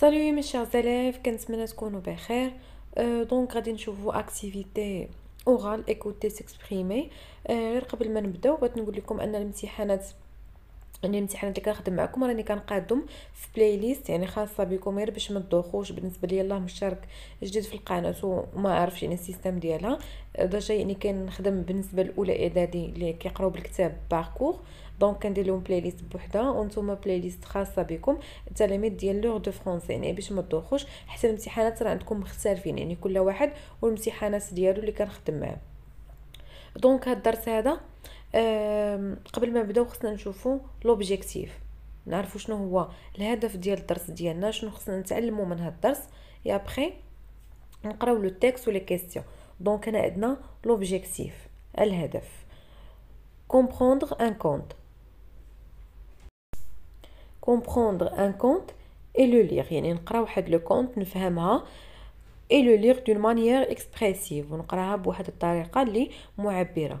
سالو مي شير زليف كنتمنى تكونوا بخير دونك غادي نشوفوا اكتيفيتي اورال ايكوتي سيكسبريمي غير قبل ما نبداو بغيت نقول لكم ان الامتحانات يعني الامتحانات اللي كنخدم معكم راني كنقادهم في بلاي ليست يعني خاصه بكم غير باش ما تدوخوش بالنسبه لي الله مشترك جديد في القناه وما عارفش يعني السيستم ديالها ديجا يعني كنخدم بالنسبه لاولى اعدادي اللي كيقراو بالكتاب باركور دونك كندير لهم بلاي ليست بوحدها وانتم بلاي ليست خاصه بكم التلاميذ ديال لوغ دو فرونسي يعني باش ما تدوخوش حتى الامتحانات راه عندكم مختلفين يعني كل واحد والامتحانات ديالو اللي كنخدم معاه دونك هاد الدرس هذا قبل ما نبداو خصنا نشوفو لوبجيكتيف نعرفو شنو هو الهدف ديال الدرس ديالنا شنو خصنا نتعلمو من هاد الدرس يا بخي نقراو لو تيكست ولي كيستيون دونك هنا عندنا لوبجيكتيف الهدف comprendre ان كونت comprendre ان كونت اي لو lire يعني نقرا واحد لو كونت نفهمها اي لو lire دون مانيير اكسبريسيف ونقراها بواحد الطريقه اللي معبره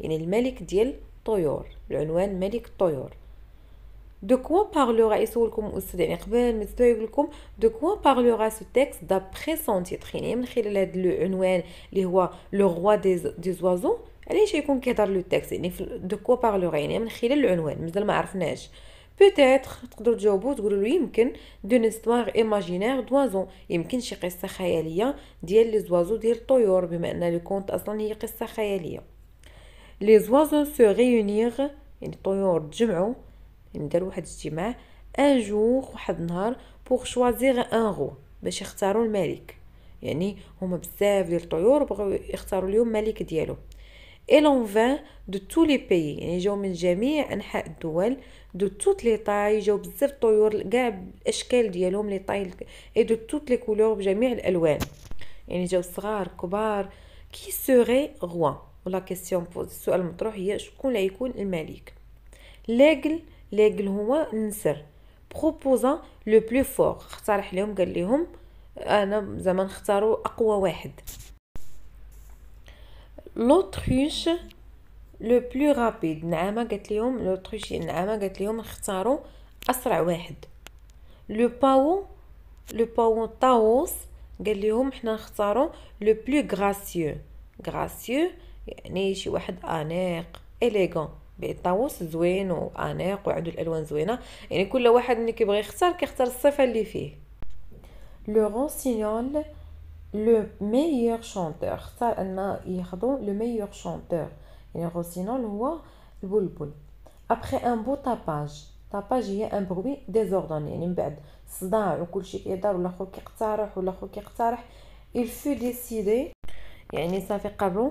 يعني الملك ديال طيور العنوان ملك الطيور دو كوا بارلورا يسولكم الاستاذ يعني قبل ما تبداو يقول لكم دو كوا بارلورا سو تيكست دابخي سون تيتر يعني من خلال هذا العنوان اللي هو لو روا دي دي زوازو علاش يكون كيهضر لو تيكست يعني دو كوا بارلو يعني من خلال العنوان مازال ما عرفناش بوتيتر تقدروا تجاوبوا تقولوا له يمكن دون استوار ايماجينير دوازون يمكن شي قصه خياليه ديال لي زوازو ديال الطيور بما ان لو كونت اصلا هي قصه خياليه لي زوازو سو ريونيغ يعني الطيور تجمعوا يعني داروا واحد الاجتماع ان جور واحد النهار بوغ شوازيغ ان غو باش يختاروا الملك يعني هما بزاف ديال الطيور بغاو يختاروا اليوم الملك ديالو اي لون فان دو تو لي pays يعني جاو من جميع انحاء الدول دو توت لي طاي جاو بزاف الطيور كاع الاشكال ديالهم لي طاي اي دو توت لي كولور بجميع الالوان يعني جاو صغار كبار كي سوري روان ولا كيسيون بوز السؤال المطروح هي شكون غيكون الملك لاجل لاجل هو نسر بروبوزا لو بلو فور اقترح لهم قال لهم انا زعما نختاروا اقوى واحد لوتروش لو بلو رابيد نعامه قالت لهم لوتروش نعامه قالت لهم اختاروا اسرع واحد لو باو لو باو طاووس قال لهم حنا نختاروا لو بلو غراسيو غراسيو يعني شي واحد انيق اليغون الطاووس زوين وانيق وعندو الالوان زوينه يعني كل واحد ملي كيبغي يختار كيختار الصفه اللي فيه لو رونسينيول لو ميور شونتور اختار ان ياخذوا لو ميور شونتور يعني رونسينيول هو البلبل ابخي ان بو تاباج تاباج هي ان بروي ديزوردون يعني من بعد صداع وكلشي كيدار ولا خو كيقترح ولا خو كيقترح il fut décidé يعني صافي قرروا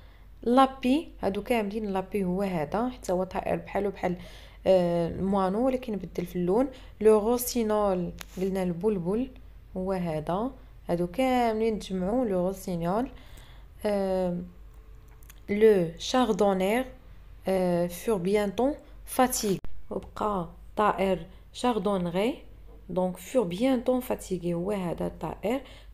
لابي هادو كاملين لابي هو هذا حتى هو طائر بحالو بحال آه، الموانو ولكن بدل في اللون لو غوسينول قلنا البلبل هو هذا هادو كاملين تجمعوا لو غوسينول آه، لو شاردونير فور بيانتون فاتيغ وبقى طائر شاردونغي دونك فور بيانتون فاتيغي هو هذا الطائر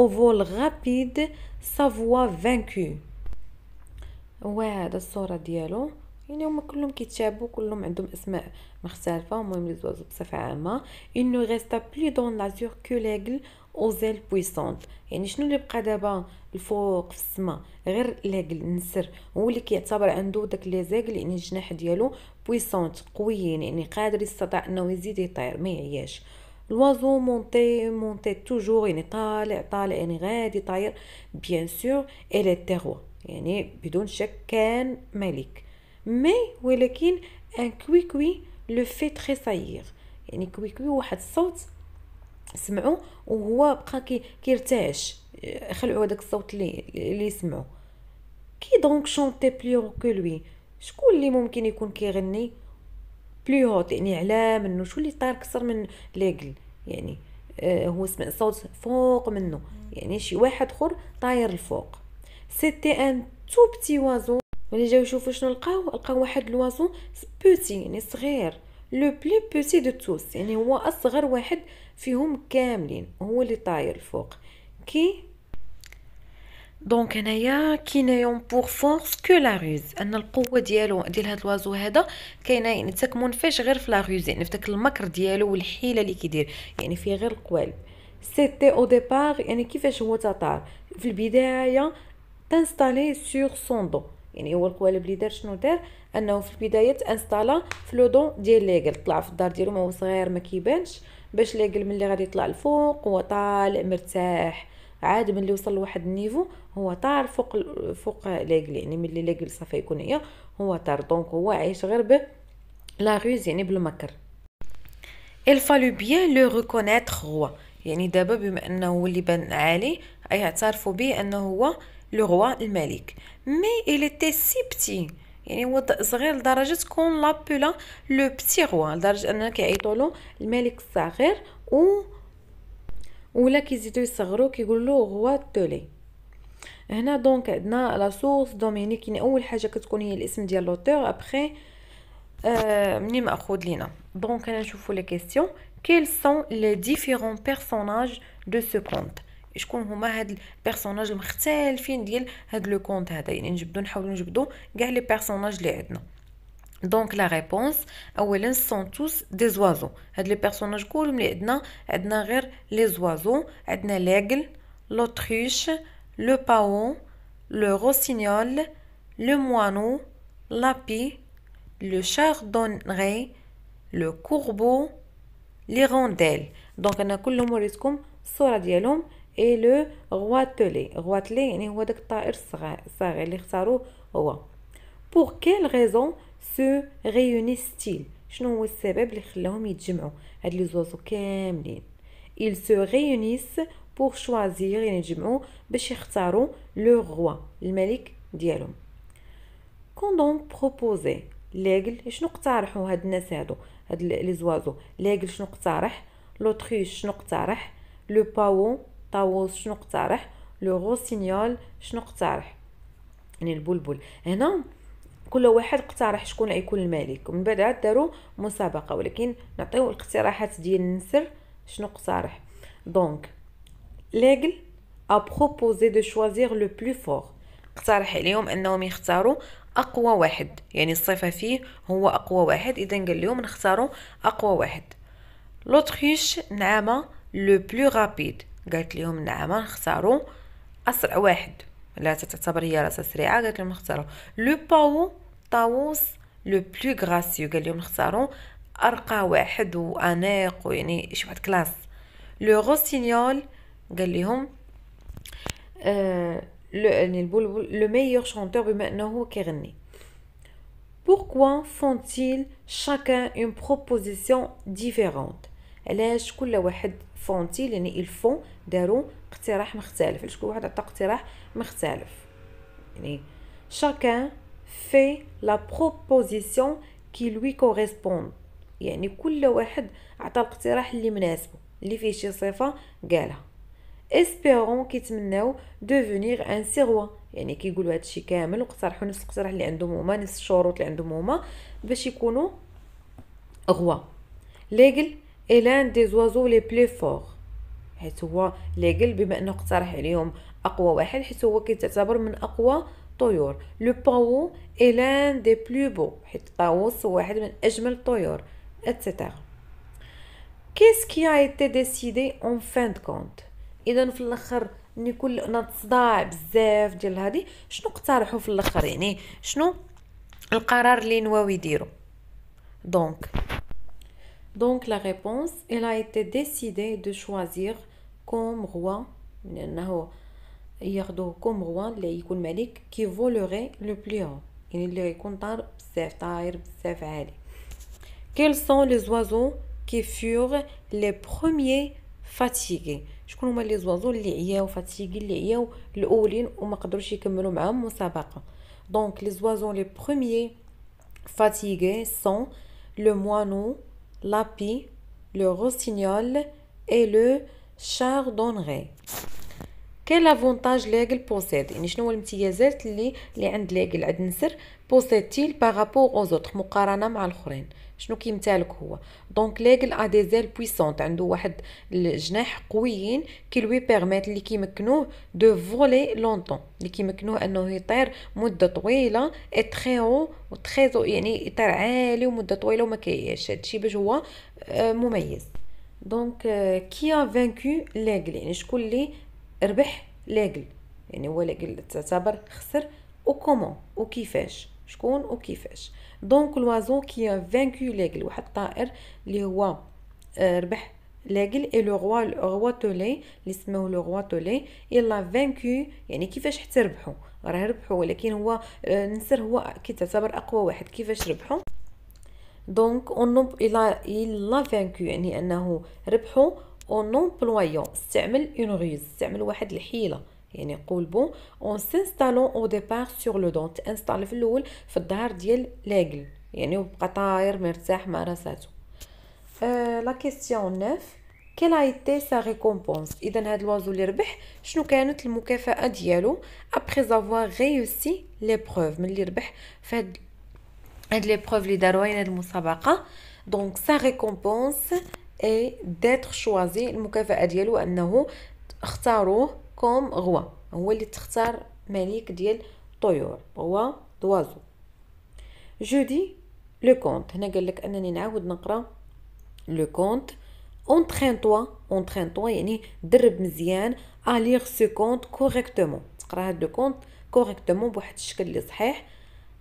au vol rapide voix vaincue هو هذا الصوره ديالو يعني هما كلهم كيتشابهوا كلهم عندهم اسماء مختلفه المهم لي زوازو بصفه عامه il ne resta plus dans l'azur que l'aigle aux ailes puissantes يعني شنو اللي بقى دابا الفوق في السماء غير لاجل النسر هو اللي كيعتبر عنده داك لي زيغل يعني الجناح ديالو بويسونت قويين يعني قادر يستطيع انه يزيد يطير ما يعياش لوازو مونتي مونتي توجور يعني طالع طالع يعني غادي طاير بيان سور الي تيغوا يعني بدون شك كان ملك مي ولكن ان كوي كوي لو في تري صاير يعني كوي كوي واحد الصوت سمعو وهو بقى كي كيرتعش خلعوا هذاك الصوت اللي اللي سمعو كي دونك شونتي بليو كو لوي شكون اللي ممكن يكون كيغني بلو هوت يعني على منه شو اللي طار كسر من ليغل يعني آه هو سمع صوت فوق منه يعني شي واحد اخر طاير الفوق سيتي ان تو بتي وازو ملي جاو يشوفوا شنو لقاو لقاو واحد الوازو بوتي يعني صغير لو بلو بوتي دو توس يعني هو اصغر واحد فيهم كاملين هو اللي طاير الفوق كي دونك هنايا كينايون بور فورس كو لا روز ان القوه ديالو ديال هاد الوازو هذا كاينه يعني تكمن فاش غير في لا روز يعني في داك المكر ديالو والحيله اللي كيدير يعني فيه غير القوالب سيتي او ديبار يعني كيفاش هو تطار في البدايه تنستالي سور سون دو يعني هو القوالب اللي دار شنو دار انه في البدايه تانستالا في لو دون ديال ليغل طلع في الدار ديالو ما هو صغير ما كيبانش باش ليغل ملي غادي يطلع لفوق هو طالع مرتاح عاد ملي وصل لواحد النيفو هو طار فوق فوق لاكل يعني ملي لاكل صافي يكون هي هو طار دونك هو عايش غير ب لا غوز يعني بالمكر il fallut bien le reconnaître roi يعني دابا بما انه اللي بان عالي اي اعترفوا به انه هو لو روا الملك مي il était si petit يعني هو صغير لدرجه كون لابولا لو بتي روا لدرجه اننا كيعيطوا له الملك الصغير و ولا كيزيدو يصغرو كيقولو هو تولي هنا دونك عندنا لا سورس دومينيك يعني اول حاجه كتكون هي الاسم ديال لوتور ابخي آه، مني ماخذ لينا دونك انا نشوفو لي كيسيون كيل سون لي ديفيرون بيرسوناج دو سو كونت شكون هما هاد البيرسوناج المختلفين ديال هاد لو كونت هذا يعني نجبدو نحاولو نجبدو كاع لي بيرسوناج اللي عندنا Donc la réponse, ce sont tous des oiseaux. Les personnages courent, les oiseaux, l'aigle, l'autruche, le paon, le rossignol, le moineau, l'api, le chardonneret, le courbeau, l'hirondelle. Donc on a tous les mots les sur et le roitelet. Roitelet, c'est le roi. oiseau qui pour quelle raison se réunissent-ils شنو هو اللي خلاهم يتجمعوا هاد لي كاملين ils se réunissent pour choisir يعني يتجمعوا باش يختاروا لو roi الملك ديالهم كون دونك بروبوزي لاجل شنو اقترحوا هاد الناس هادو هاد لي زوازو شنو اقترح لوتريش كل واحد اقترح شكون غيكون الملك ومن بعد عاد داروا مسابقه ولكن نعطيو الاقتراحات ديال النسر شنو اقترح دونك ليغل ا بروبوزي دو شوازير لو بلو فور اقترح عليهم انهم يختاروا اقوى واحد يعني الصفه فيه هو اقوى واحد اذا قال لهم نختاروا اقوى واحد لوتريش نعمه لو بلو رابيد قالت لهم نعمه نختاروا اسرع واحد لا تعتبر هي راسها سريعه قالت لهم نختاروا لو باو الطاووس لو بلو غراسيو قال لهم نختاروا ارقى واحد وانيق ويعني شي واحد كلاس لو روسينيول قال لهم آه، لو يعني البلبل لو ميور شونتور بما انه هو كيغني بوركوا فونتيل شاكان اون بروبوزيسيون ديفيرونت علاش كل واحد فونتيل يعني الفون داروا اقتراح مختلف علاش كل واحد عطى اقتراح مختلف يعني شاكان fait la proposition qui lui correspond يعني كل واحد عطى الاقتراح اللي مناسبه اللي فيه شي صفه قالها اسبيرون كيتمناو دوفونيغ ان سيغوا يعني كيقولوا هادشي كامل واقترحوا نفس الاقتراح اللي عندهم هما نفس الشروط اللي عندهم هما باش يكونوا غوا ليغل اي لان دي زوازو لي بلي فور حيت هو ليغل بما انه اقترح عليهم اقوى واحد حيت هو كيتعتبر من اقوى الطيور لو باو اي لان دي بلو بو حيت الطاووس هو واحد من اجمل الطيور اتسيتيرا كيس كي ا ايتي ديسيدي اون فان دو كونت اذا في الاخر ملي كل نتصداع بزاف ديال هادي شنو اقترحوا في الاخر يعني شنو القرار اللي نواو يديروا دونك دونك لا ريبونس elle a été décidée de choisir comme roi لانه Il y a les qui voleraient le plus haut. qui Quels sont les oiseaux qui furent les premiers fatigués Je les oiseaux les les les Donc les oiseaux les premiers fatigués sont le moineau, l'api, le rossignol et le chardonneret كاين لافونتاج ليغل بوسيد يعني شنو هو الامتيازات اللي اللي عند ليغل عند نسر بوسيتيل بارابور او زوتر مقارنه مع الاخرين شنو كيمتالك هو دونك ليغل ا دي زيل بويسونت عنده واحد الجناح قويين كي لوي بيرميت اللي كيمكنوه دو فولي لونطون اللي كيمكنوه انه يطير مده طويله اي تري او تري يعني يطير عالي ومده طويله وما كيعياش هادشي باش هو آه، مميز دونك كي ا فانكو ليغل يعني شكون اللي ربح لاقل يعني هو لاقل تعتبر خسر وكومون وكيفاش شكون وكيفاش دونك لوازو كي فانكو لاقل واحد الطائر اللي هو آه، ربح لاقل اي لو غوا روا تولي اللي سموه لو روا تولي يلا فانكو يعني كيفاش حتى ربحو راه ربحو ولكن هو النسر آه، هو كي تعتبر اقوى واحد كيفاش ربحو دونك اون نوب الى الى فانكو يعني انه ربحو اون نومبلويون استعمل اون غيز استعمل واحد الحيله يعني قول بون اون سينستالون او ديبار سور لو دون تانستال في الاول في الظهر ديال لاكل يعني وبقى طاير مرتاح مع راساتو لا كيسيون 9 كيل ايتي سا ريكومبونس اذا هاد الوازو اللي ربح شنو كانت المكافاه ديالو ابري زافوار ريوسي لي بروف ملي ربح في هاد لي بروف اللي داروا هاد المسابقه دونك سا ريكومبونس اي داتر شوازي المكافأة ديالو انه اختاروه كوم غوا هو اللي تختار ملك ديال الطيور هو دوازو جودي لو كونت هنا قال لك انني نعاود نقرا لو كونت اونترين توا اونترين توا يعني درب مزيان اليغ سو كونت كوريكتومون تقرا هاد لو كونت كوريكتومون بواحد الشكل اللي صحيح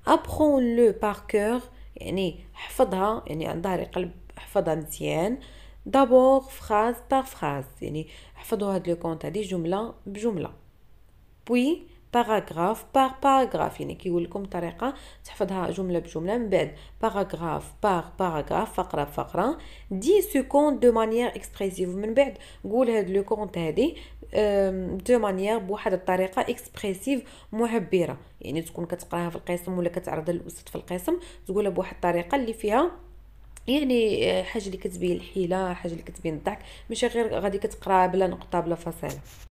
ابخون لو باركور يعني حفظها يعني عن ظهر قلب حفظها مزيان دابور فراز بار فراز يعني احفظوا هاد لو كونت هادي جمله بجمله بوي باراغراف بار باراغراف يعني كيقول لكم طريقه تحفظها جمله بجمله من بعد باراغراف بار باراغراف فقره بفقره دي سو دو مانيير اكسبريسيف من بعد قول هاد لو كونت هادي دو مانيير بواحد الطريقه اكسبريسيف معبره يعني تكون كتقراها في القسم ولا كتعرضها للاستاذ في القسم تقولها بواحد الطريقه اللي فيها يعني آه، حاجه اللي كتبين الحيله حاجه اللي كتبين الضحك ماشي غير غادي كتقرا بلا نقطه بلا فاصله